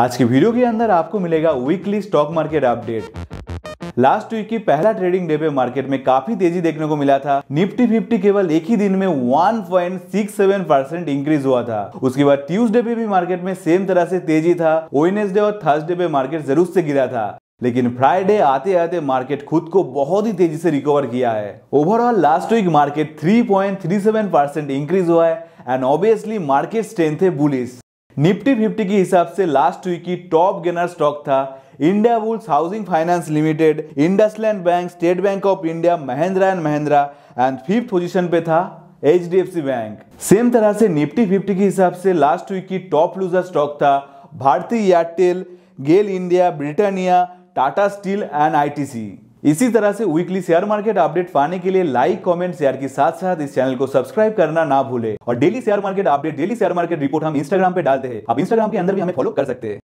आज की वीडियो के अंदर आपको मिलेगा weekly stock market update last week की पहला ट्रेडिंग डे पे मार्केट में काफी तेजी देखने को मिला था निफ्टी फिफ्टी केवल एक ही दिन में 1.67 परसेंट इंक्रीज हुआ था उसके बाद ट्यूसडे पे भी मार्केट में सेम तरह से तेजी था वेनेसडे और थर्सडे पे मार्केट जरूर से गिरा था लेकिन फ्राइडे आते आते मार्केट खुद को बहुत ही तेजी से रिकवर किया है overall last week market 3.37 percent increase हुआ है एंड ऑब्वियसली मार्केट स्ट्रेंथ है बुलिस निफ्टी फिफ्टी के हिसाब से लास्ट वीक की टॉप गेनर स्टॉक था Indiabulls housing finance limited IndusInd bank State Bank of India Mahindra and Mahindra and fifth position पे था एच बैंक सेम तरह से निफ्टी फिफ्टी के हिसाब से लास्ट वीक की टॉप लूजर स्टॉक था Bharti Airtel GAIL India Britannia Tata steel and I इसी तरह से वीकली शेयर मार्केट अपडेट पाने के लिए लाइक कमेंट शेयर के साथ साथ इस चैनल को सब्सक्राइब करना ना भूले और daily share market update daily share market report हम इंस्टाग्राम पे डालते हैं आप इंस्टाग्राम के अंदर भी हमें फॉलो कर सकते हैं